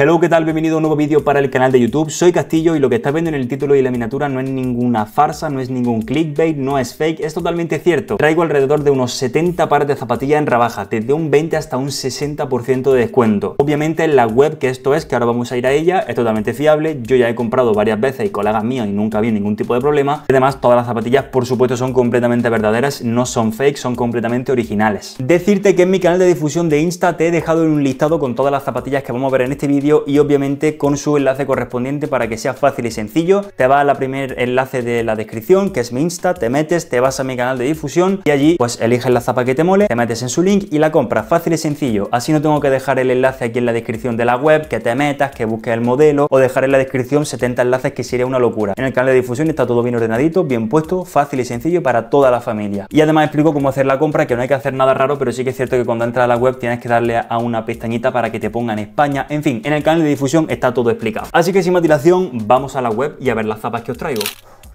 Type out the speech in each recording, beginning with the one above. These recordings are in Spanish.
Hello, ¿qué tal? Bienvenido a un nuevo vídeo para el canal de YouTube. Soy Castillo y lo que estás viendo en el título y la miniatura no es ninguna farsa, no es ningún clickbait, no es fake, es totalmente cierto. Traigo alrededor de unos 70 pares de zapatillas en rebaja, desde un 20 hasta un 60% de descuento. Obviamente en la web que esto es, que ahora vamos a ir a ella, es totalmente fiable. Yo ya he comprado varias veces y colegas míos y nunca había ningún tipo de problema. Además, todas las zapatillas, por supuesto, son completamente verdaderas, no son fake, son completamente originales. Decirte que en mi canal de difusión de Insta te he dejado un listado con todas las zapatillas que vamos a ver en este vídeo y obviamente con su enlace correspondiente para que sea fácil y sencillo. Te vas al primer enlace de la descripción, que es mi Insta, te metes, te vas a mi canal de difusión y allí pues eliges la zapa que te mole, te metes en su link y la compras. Fácil y sencillo. Así no tengo que dejar el enlace aquí en la descripción de la web, que te metas, que busques el modelo o dejar en la descripción 70 enlaces que sería una locura. En el canal de difusión está todo bien ordenadito, bien puesto, fácil y sencillo para toda la familia. Y además explico cómo hacer la compra, que no hay que hacer nada raro, pero sí que es cierto que cuando entras a la web tienes que darle a una pestañita para que te ponga en España. En fin, en el canal de difusión está todo explicado. Así que sin más dilación, vamos a la web y a ver las zapas que os traigo.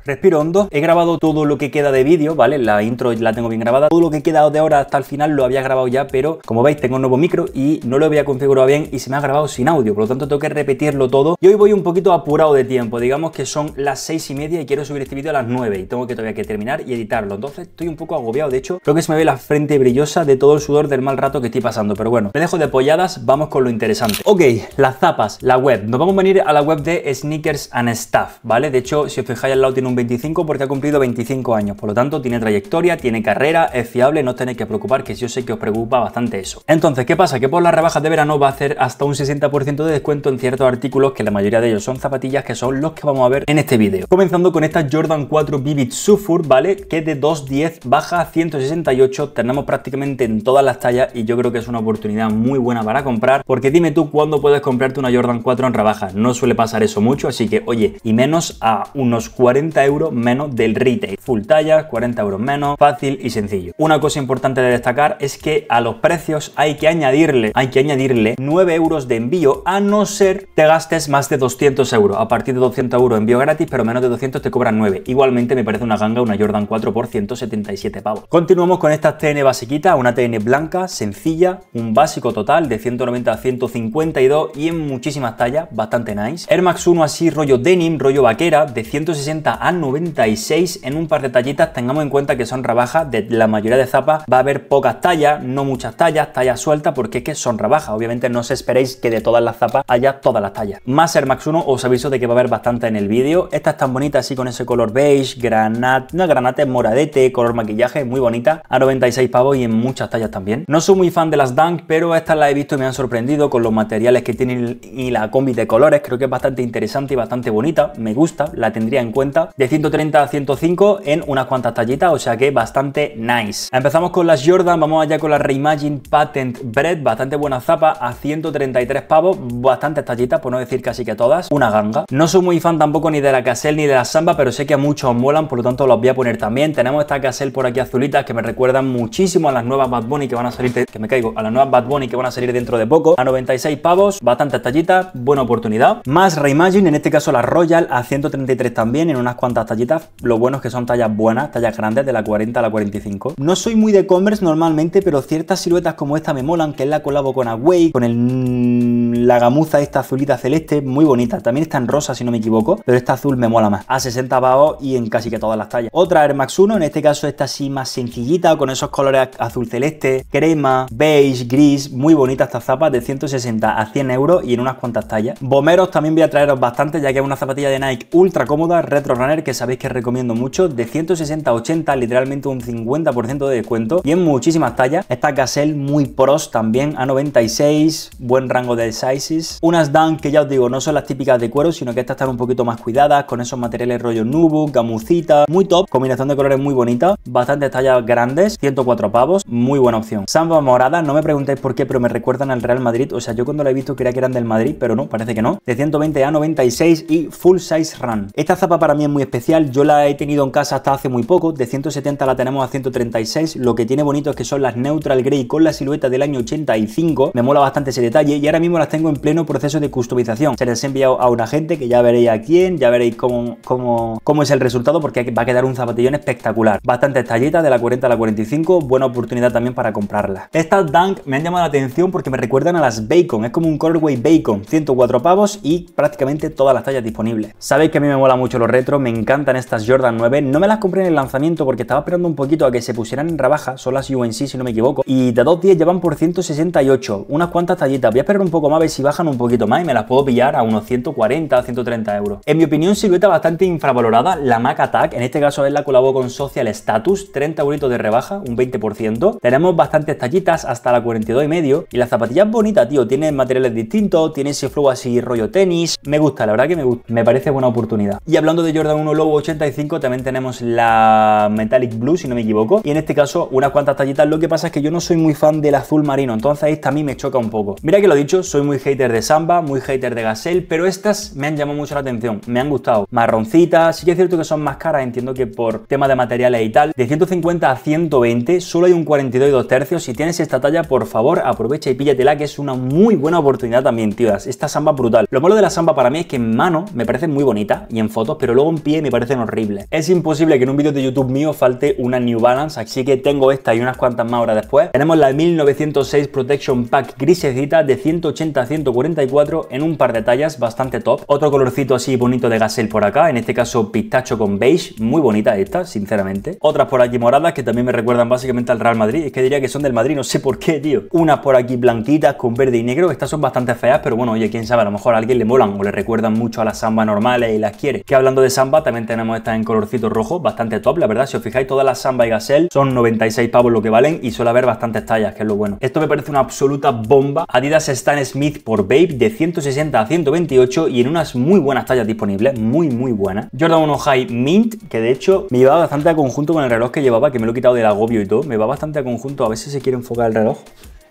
Respiro hondo, he grabado todo lo que queda de vídeo, ¿vale? La intro la tengo bien grabada. Todo lo que queda de ahora hasta el final lo había grabado ya, pero como veis tengo un nuevo micro y no lo había configurado bien y se me ha grabado sin audio, por lo tanto tengo que repetirlo todo. Y hoy voy un poquito apurado de tiempo, digamos que son las seis y media y quiero subir este vídeo a las nueve y tengo que todavía que terminar y editarlo. Entonces estoy un poco agobiado, de hecho creo que se me ve la frente brillosa de todo el sudor del mal rato que estoy pasando, pero bueno, me dejo de polladas, vamos con lo interesante. Ok, las zapas, la web. Nos vamos a venir a la web de Sneakers and Stuff, ¿vale? De hecho, si os fijáis al lado tiene un 25 porque ha cumplido 25 años, por lo tanto tiene trayectoria, tiene carrera, es fiable, no os tenéis que preocupar, que yo sé que os preocupa bastante eso. Entonces, ¿qué pasa? Que por las rebajas de verano va a hacer hasta un 60% de descuento en ciertos artículos, que la mayoría de ellos son zapatillas, que son los que vamos a ver en este vídeo. Comenzando con esta Jordan 4 Vivid Sufur, ¿vale? Que de 2.10 baja a 168, tenemos prácticamente en todas las tallas y yo creo que es una oportunidad muy buena para comprar, porque dime tú cuándo puedes comprarte una Jordan 4 en rebaja? No suele pasar eso mucho, así que oye, y menos a unos 40 menos del retail. Full talla, 40 euros menos, fácil y sencillo. Una cosa importante de destacar es que a los precios hay que añadirle, hay que añadirle 9 euros de envío a no ser te gastes más de 200 euros. A partir de 200 euros envío gratis, pero menos de 200 te cobran 9. Igualmente me parece una ganga una Jordan 4 por 177 pavos. Continuamos con estas TN basiquitas, una TN blanca, sencilla, un básico total de 190 a 152 y en muchísimas tallas, bastante nice. Air Max 1 así rollo denim, rollo vaquera, de 160 a 96 en un par de tallitas. Tengamos en cuenta que son rebajas de la mayoría de zapas. Va a haber pocas tallas, no muchas tallas, tallas sueltas, porque es que son rebajas. Obviamente no os esperéis que de todas las zapas haya todas las tallas. Más Max 1 os aviso de que va a haber bastante en el vídeo. estas tan bonita así con ese color beige, granate, no granate, moradete, color maquillaje, muy bonita. A 96 pavos y en muchas tallas también. No soy muy fan de las Dunk, pero estas las he visto y me han sorprendido con los materiales que tienen y la combi de colores. Creo que es bastante interesante y bastante bonita. Me gusta, la tendría en cuenta. 130 a 105 en unas cuantas tallitas, o sea que bastante nice. Empezamos con las Jordan, vamos allá con la Reimagine Patent Bread, bastante buena zapa, a 133 pavos, bastantes tallitas, por no decir casi que todas, una ganga. No soy muy fan tampoco ni de la casel ni de la Samba, pero sé que a muchos os molan, por lo tanto los voy a poner también. Tenemos esta cassell por aquí azulitas que me recuerdan muchísimo a las nuevas Bad Bunny que van a salir, que me caigo, a las nuevas Bad Bunny que van a salir dentro de poco, a 96 pavos, bastantes tallitas, buena oportunidad. Más Reimagine, en este caso la Royal, a 133 también, en unas cuantas tallitas. Lo bueno es que son tallas buenas, tallas grandes, de la 40 a la 45. No soy muy de commerce normalmente, pero ciertas siluetas como esta me molan, que es la colabo con Away, con el, mm, la gamuza esta azulita celeste, muy bonita. También está en rosa, si no me equivoco, pero esta azul me mola más. A 60 bajo y en casi que todas las tallas. Otra Air Max 1, en este caso esta así más sencillita, con esos colores azul celeste, crema, beige, gris, muy bonita esta zapas de 160 a 100 euros y en unas cuantas tallas. Bomeros también voy a traeros bastante, ya que es una zapatilla de Nike ultra cómoda, retro runner, que sabéis que recomiendo mucho, de 160 a 80, literalmente un 50% de descuento y en muchísimas tallas. Esta Gazelle muy pros también, a 96, buen rango de sizes. Unas Dan que ya os digo, no son las típicas de cuero, sino que estas están un poquito más cuidadas, con esos materiales rollo nubu, gamucita, muy top, combinación de colores muy bonita, bastantes tallas grandes, 104 pavos, muy buena opción. Samba morada, no me preguntéis por qué, pero me recuerdan al Real Madrid, o sea, yo cuando la he visto creía que eran del Madrid, pero no, parece que no. De 120 a 96 y full size run. Esta zapa para mí es muy especial especial, yo la he tenido en casa hasta hace muy poco, de 170 la tenemos a 136, lo que tiene bonito es que son las Neutral Grey con la silueta del año 85, me mola bastante ese detalle y ahora mismo las tengo en pleno proceso de customización, se las he enviado a una gente que ya veréis a quién, ya veréis cómo, cómo, cómo es el resultado porque va a quedar un zapatillón espectacular, bastantes talletas de la 40 a la 45, buena oportunidad también para comprarlas. Estas Dunk me han llamado la atención porque me recuerdan a las Bacon, es como un colorway Bacon, 104 pavos y prácticamente todas las tallas disponibles. Sabéis que a mí me mola mucho los retros, me encantan estas Jordan 9. No me las compré en el lanzamiento porque estaba esperando un poquito a que se pusieran en rebaja. Son las UNC si no me equivoco. Y de 2.10 llevan por 168. Unas cuantas tallitas. Voy a esperar un poco más a ver si bajan un poquito más y me las puedo pillar a unos 140 130 euros. En mi opinión, silueta bastante infravalorada. La Mac Attack, en este caso es la colaboró con Social Status. 30 euritos de rebaja, un 20%. Tenemos bastantes tallitas hasta la 42 y medio. Y las zapatillas bonitas, tío. tiene materiales distintos. Tiene ese flow así rollo tenis. Me gusta, la verdad que me gusta. Me parece buena oportunidad. Y hablando de Jordan lobo 85 también tenemos la Metallic Blue, si no me equivoco. Y en este caso, unas cuantas tallitas. Lo que pasa es que yo no soy muy fan del azul marino, entonces esta a mí me choca un poco. Mira que lo he dicho, soy muy hater de Samba, muy hater de Gazelle, pero estas me han llamado mucho la atención, me han gustado. Marroncitas, sí que es cierto que son más caras, entiendo que por tema de materiales y tal. De 150 a 120, solo hay un 42 y 2 tercios. Si tienes esta talla, por favor, aprovecha y píllatela, que es una muy buena oportunidad también, tías. Esta Samba brutal. Lo malo de la Samba para mí es que en mano me parece muy bonita y en fotos, pero luego en pie me parecen horribles. Es imposible que en un vídeo de YouTube mío falte una New Balance, así que tengo esta y unas cuantas más horas después. Tenemos la 1906 Protection Pack grisecita de 180 a 144 en un par de tallas bastante top. Otro colorcito así bonito de Gazelle por acá, en este caso pistacho con beige, muy bonita esta, sinceramente. Otras por aquí moradas que también me recuerdan básicamente al Real Madrid, es que diría que son del Madrid, no sé por qué, tío. Unas por aquí blanquitas con verde y negro, estas son bastante feas, pero bueno, oye, quién sabe, a lo mejor a alguien le molan o le recuerdan mucho a las samba normales y las quiere. Que hablando de samba, también tenemos esta en colorcito rojo, bastante top, la verdad, si os fijáis, todas las Samba y Gazelle son 96 pavos lo que valen y suele haber bastantes tallas, que es lo bueno. Esto me parece una absoluta bomba. Adidas Stan Smith por Babe de 160 a 128 y en unas muy buenas tallas disponibles, muy, muy buenas. Jordan 1 High Mint, que de hecho me llevaba bastante a conjunto con el reloj que llevaba, que me lo he quitado del agobio y todo, me va bastante a conjunto, a ver si se quiere enfocar el reloj.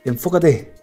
Enfócate.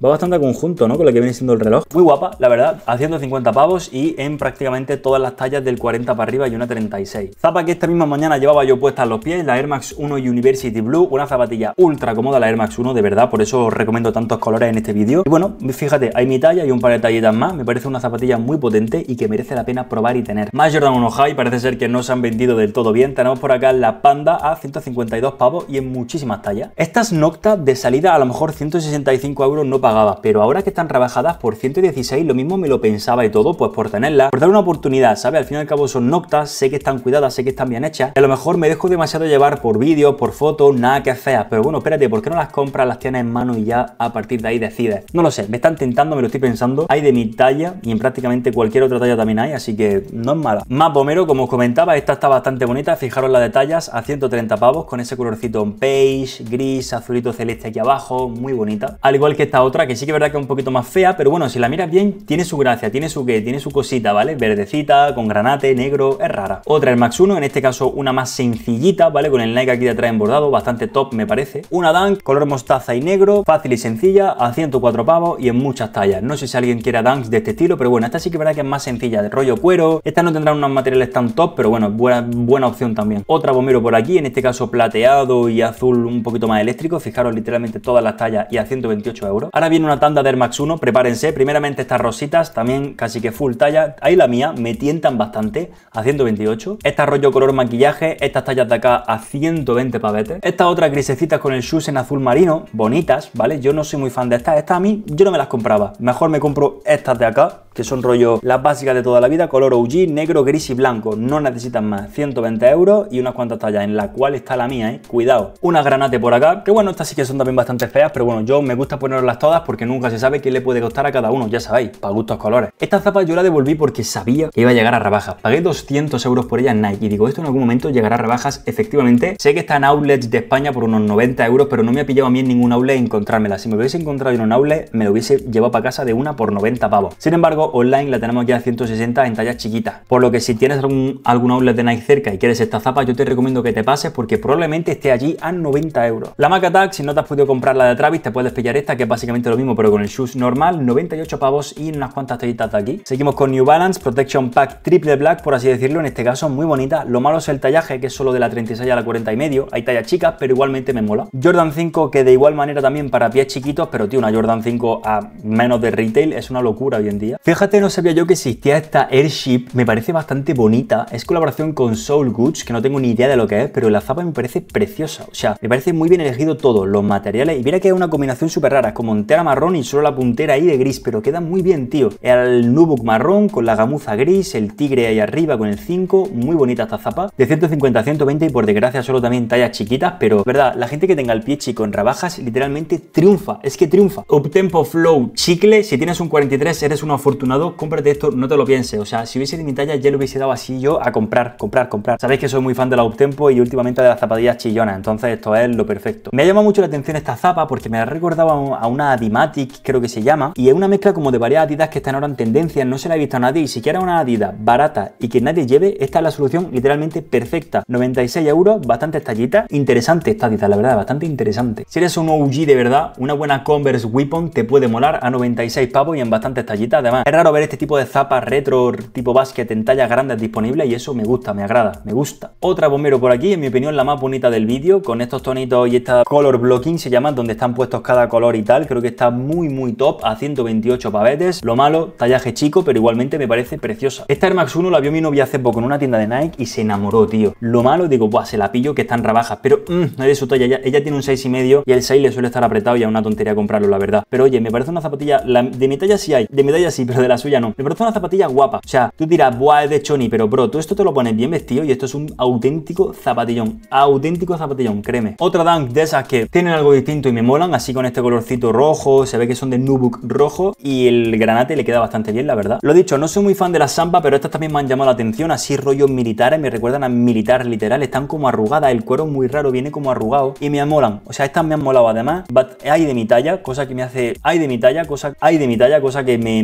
Va bastante a conjunto, ¿no? Con lo que viene siendo el reloj. Muy guapa, la verdad, a 150 pavos y en prácticamente todas las tallas del 40 para arriba y una 36. Zapa que esta misma mañana llevaba yo puesta a los pies, la Air Max 1 University Blue, una zapatilla ultra cómoda, la Air Max 1, de verdad, por eso os recomiendo tantos colores en este vídeo. Y bueno, fíjate, hay mi talla y un par de tallitas más, me parece una zapatilla muy potente y que merece la pena probar y tener. Más Jordan 1 High, parece ser que no se han vendido del todo bien, tenemos por acá la Panda a 152 pavos y en muchísimas tallas. Estas Nocta de salida a lo mejor 165 euros no pagan pero ahora que están rebajadas por 116, lo mismo me lo pensaba y todo, pues por tenerla por dar una oportunidad, ¿sabes? Al fin y al cabo son noctas, sé que están cuidadas, sé que están bien hechas, a lo mejor me dejo demasiado llevar por vídeos, por fotos, nada que feas, pero bueno, espérate, ¿por qué no las compras, las tienes en mano y ya a partir de ahí decides? No lo sé, me están tentando, me lo estoy pensando, hay de mi talla y en prácticamente cualquier otra talla también hay, así que no es mala. Más pomero, como os comentaba, esta está bastante bonita, fijaros las detalles a 130 pavos, con ese colorcito beige, gris, azulito celeste aquí abajo, muy bonita. Al igual que esta otra, que sí que es verdad que es un poquito más fea, pero bueno, si la miras bien, tiene su gracia, tiene su que tiene su cosita, ¿vale? Verdecita, con granate, negro, es rara. Otra, el Max 1, en este caso una más sencillita, ¿vale? Con el Nike aquí de atrás bordado, bastante top me parece. Una Dunk, color mostaza y negro, fácil y sencilla, a 104 pavos y en muchas tallas. No sé si alguien quiera Dunks de este estilo, pero bueno, esta sí que es verdad que es más sencilla, de rollo cuero. esta no tendrá unos materiales tan top, pero bueno, buena, buena opción también. Otra bombero por aquí, en este caso plateado y azul un poquito más eléctrico. Fijaros literalmente todas las tallas y a 128 euros. Ahora viene una tanda de Max 1, prepárense. Primeramente estas rositas, también casi que full talla. Ahí la mía, me tientan bastante, a 128. Esta rollo color maquillaje, estas tallas de acá a 120 pavetes. Estas otras grisecitas con el shoes en azul marino, bonitas, ¿vale? Yo no soy muy fan de estas. Estas a mí, yo no me las compraba. Mejor me compro estas de acá, que son rollo las básicas de toda la vida, color OG, negro, gris y blanco. No necesitan más. 120 euros y unas cuantas tallas, en la cual está la mía, ¿eh? Cuidado. una granate por acá, que bueno, estas sí que son también bastante feas, pero bueno, yo me gusta ponerlas todas porque nunca se sabe qué le puede costar a cada uno, ya sabéis, para gustos colores. Estas zapas yo la devolví porque sabía que iba a llegar a rebajas. Pagué 200 euros por ella en Nike y digo, esto en algún momento llegará a rebajas, efectivamente. Sé que está en outlets de España por unos 90 euros, pero no me ha pillado a mí en ningún outlet encontrármela. Si me hubiese encontrado en un outlet, me lo hubiese llevado para casa de una por 90 pavos. Sin embargo, online la tenemos ya a 160 en tallas chiquitas. Por lo que si tienes algún, algún outlet de Nike cerca y quieres esta zapa, yo te recomiendo que te pases porque probablemente esté allí a 90 euros. La Mac Attack, si no te has podido comprar la de Travis, te puedes pillar esta, que es básicamente lo mismo, pero con el shoes normal, 98 pavos y unas cuantas tallitas de aquí. Seguimos con New Balance Protection Pack Triple Black, por así decirlo, en este caso muy bonita. Lo malo es el tallaje, que es solo de la 36 a la 40 y medio. Hay tallas chicas, pero igualmente me mola. Jordan 5, que de igual manera también para pies chiquitos, pero tío, una Jordan 5 a menos de retail es una locura hoy en día. fija Fíjate, no sabía yo que existía esta Airship, me parece bastante bonita. Es colaboración con Soul Goods, que no tengo ni idea de lo que es, pero la zapa me parece preciosa. O sea, me parece muy bien elegido todo, los materiales. Y mira que es una combinación súper rara, como entera marrón y solo la puntera ahí de gris, pero queda muy bien, tío. El Nubuk marrón con la gamuza gris, el tigre ahí arriba con el 5, muy bonita esta zapa. De 150 a 120 y por desgracia solo también tallas chiquitas, pero verdad, la gente que tenga el pie chico en rabajas literalmente triunfa, es que triunfa. Uptempo Flow Chicle, si tienes un 43 eres una fortuna cómprate esto, no te lo pienses. O sea, si hubiese de mi talla, ya lo hubiese dado así yo a comprar, comprar, comprar. Sabéis que soy muy fan de la Uptempo y últimamente de las zapatillas chillonas, entonces esto es lo perfecto. Me ha llamado mucho la atención esta zapa porque me ha recordado a una Adimatic, creo que se llama, y es una mezcla como de varias Adidas que están ahora en tendencia, no se la he visto a nadie, y siquiera una Adidas barata y que nadie lleve, esta es la solución literalmente perfecta. 96 euros, bastante estallita interesante esta Adidas, la verdad, bastante interesante. Si eres un OG de verdad, una buena Converse Weapon te puede molar a 96 pavos y en bastante estallita además. Es raro ver este tipo de zapas retro tipo básquet en tallas grandes disponibles y eso me gusta, me agrada, me gusta. Otra bombero por aquí, en mi opinión la más bonita del vídeo, con estos tonitos y esta color blocking se llaman, donde están puestos cada color y tal. Creo que está muy muy top, a 128 pavetes. Lo malo, tallaje chico, pero igualmente me parece preciosa. Esta Air Max 1 la vio mi novia hace poco en una tienda de Nike y se enamoró, tío. Lo malo, digo, buah, se la pillo que están rabajas. pero mm, no es de su talla. Ella, tiene un 6,5 y el 6 le suele estar apretado y es una tontería comprarlo, la verdad. Pero oye, me parece una zapatilla, de mi talla sí hay, de mi talla sí, pero de la suya no. Me parece una zapatilla guapa. O sea, tú dirás, buah, de Choni, pero bro, tú esto te lo pones bien vestido y esto es un auténtico zapatillón. Auténtico zapatillón, créeme. Otra Dunk de esas que tienen algo distinto y me molan, así con este colorcito rojo, se ve que son de Nubuk rojo y el granate le queda bastante bien, la verdad. Lo dicho, no soy muy fan de las Samba, pero estas también me han llamado la atención, así rollos militares, me recuerdan a militar literal, están como arrugadas, el cuero muy raro, viene como arrugado y me molan. O sea, estas me han molado además, but hay de mi talla, cosa que me hace, hay de mi talla, cosa, hay de mi talla, cosa que me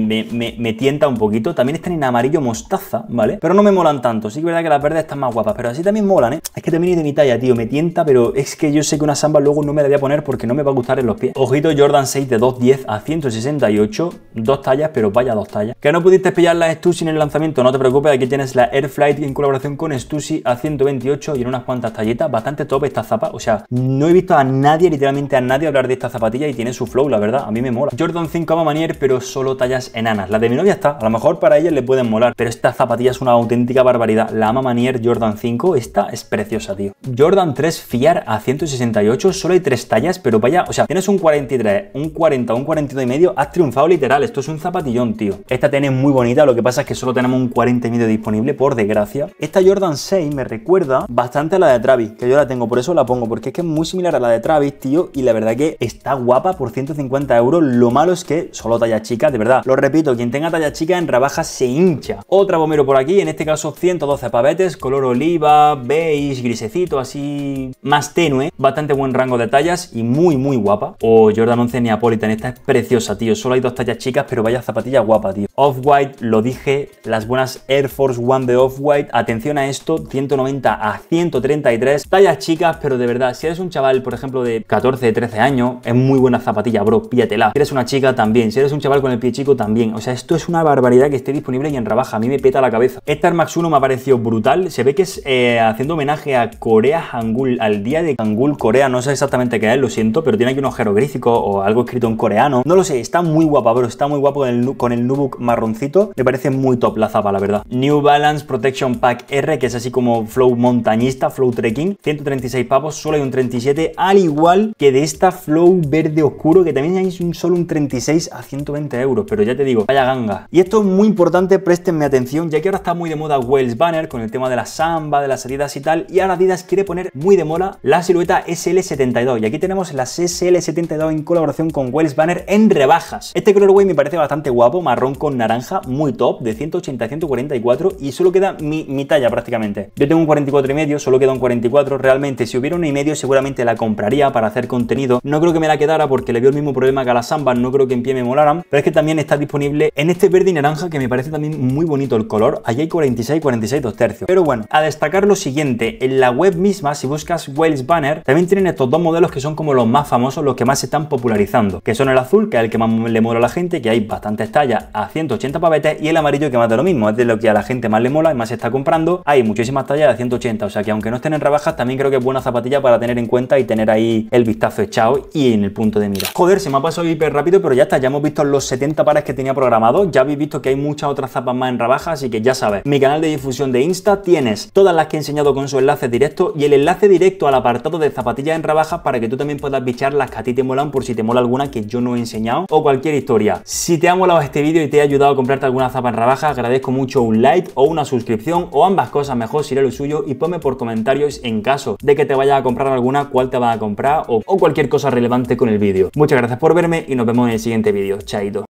me, tienta un poquito. También están en amarillo mostaza, ¿vale? Pero no me molan tanto. Sí que es verdad que las verdes están más guapas, pero así también molan, ¿eh? Es que también es de mi talla, tío. Me tienta, pero es que yo sé que una samba luego no me la voy a poner porque no me va a gustar en los pies. Ojito Jordan 6 de 210 a 168. Dos tallas, pero vaya dos tallas. Que no pudiste pillar la Stussy en el lanzamiento, no te preocupes. Aquí tienes la Air Flight en colaboración con Stussy a 128 y en unas cuantas talletas. Bastante top esta zapa. O sea, no he visto a nadie, literalmente a nadie hablar de esta zapatilla y tiene su flow, la verdad. A mí me mola. Jordan 5 Manier, pero solo tallas enanas la de mi novia está, a lo mejor para ella le pueden molar, pero esta zapatilla es una auténtica barbaridad. La Ama Manier Jordan 5, esta es preciosa, tío. Jordan 3 Fiar a 168, solo hay tres tallas, pero para allá, o sea, tienes un 43, un 40, un 42 y medio, has triunfado literal, esto es un zapatillón, tío. Esta tiene muy bonita, lo que pasa es que solo tenemos un 40 y medio disponible, por desgracia. Esta Jordan 6 me recuerda bastante a la de Travis, que yo la tengo, por eso la pongo, porque es que es muy similar a la de Travis, tío, y la verdad que está guapa por 150 euros, lo malo es que solo talla chica, de verdad. Lo repito, que tenga talla chica en rebajas se hincha. Otra bombero por aquí, en este caso 112 pavetes, color oliva, beige, grisecito, así más tenue. Bastante buen rango de tallas y muy, muy guapa. O Jordan 11 Neapolitan, esta es preciosa, tío. Solo hay dos tallas chicas, pero vaya zapatilla guapa, tío. Off-White, lo dije, las buenas Air Force One de Off-White. Atención a esto, 190 a 133. Tallas chicas, pero de verdad, si eres un chaval, por ejemplo, de 14, 13 años, es muy buena zapatilla, bro, píatela Si eres una chica, también. Si eres un chaval con el pie chico, también. O sea, esto es una barbaridad que esté disponible y en rebaja. A mí me peta la cabeza. Este Air Max 1 me ha parecido brutal. Se ve que es eh, haciendo homenaje a Corea Hangul, al día de Hangul Corea. No sé exactamente qué es, lo siento, pero tiene aquí unos jeroglíficos o algo escrito en coreano. No lo sé, está muy guapa, bro. Está muy guapo con el, con marroncito. Me parece muy top la zapa, la verdad. New Balance Protection Pack R, que es así como flow montañista, flow trekking. 136 pavos, solo hay un 37, al igual que de esta flow verde oscuro, que también hay un, solo un 36 a 120 euros. Pero ya te digo, vaya ganga. Y esto es muy importante, préstenme atención, ya que ahora está muy de moda Wells Banner con el tema de la samba, de las salidas y tal, y ahora Adidas quiere poner muy de moda la silueta SL72. Y aquí tenemos las SL72 en colaboración con Wells Banner en rebajas. Este colorway me parece bastante guapo, marrón con naranja, muy top, de 180 a 144 y solo queda mi, talla prácticamente. Yo tengo un 44 y medio, solo queda un 44, realmente si hubiera un y medio seguramente la compraría para hacer contenido. No creo que me la quedara porque le veo el mismo problema que a las sambas, no creo que en pie me molaran, pero es que también está disponible en este verde y naranja, que me parece también muy bonito el color, ahí hay 46 46 2 tercios. Pero bueno, a destacar lo siguiente, en la web misma, si buscas Wells Banner, también tienen estos dos modelos que son como los más famosos, los que más se están popularizando, que son el azul, que es el que más le mola a la gente, que hay bastantes tallas a 180 pavetes, y el amarillo que más de lo mismo, es de lo que a la gente más le mola y más se está comprando. Hay muchísimas tallas de 180, o sea que aunque no estén en rebajas, también creo que es buena zapatilla para tener en cuenta y tener ahí el vistazo echado y en el punto de mira. Joder, se me ha pasado hiper rápido, pero ya está, ya hemos visto los 70 pares que tenía programado ya habéis visto que hay muchas otras zapas más en rabajas así que ya sabes. Mi canal de difusión de Insta tienes todas las que he enseñado con su enlace directo y el enlace directo al apartado de zapatillas en rabaja para que tú también puedas bichar las que a ti te molan por si te mola alguna que yo no he enseñado o cualquier historia. Si te ha molado este vídeo y te ha ayudado a comprarte alguna zapa en rabaja, agradezco mucho un like o una suscripción o ambas cosas mejor si era lo suyo y ponme por comentarios en caso de que te vayas a comprar alguna, cuál te vas a comprar o, o cualquier cosa relevante con el vídeo. Muchas gracias por verme y nos vemos en el siguiente vídeo. Chaito.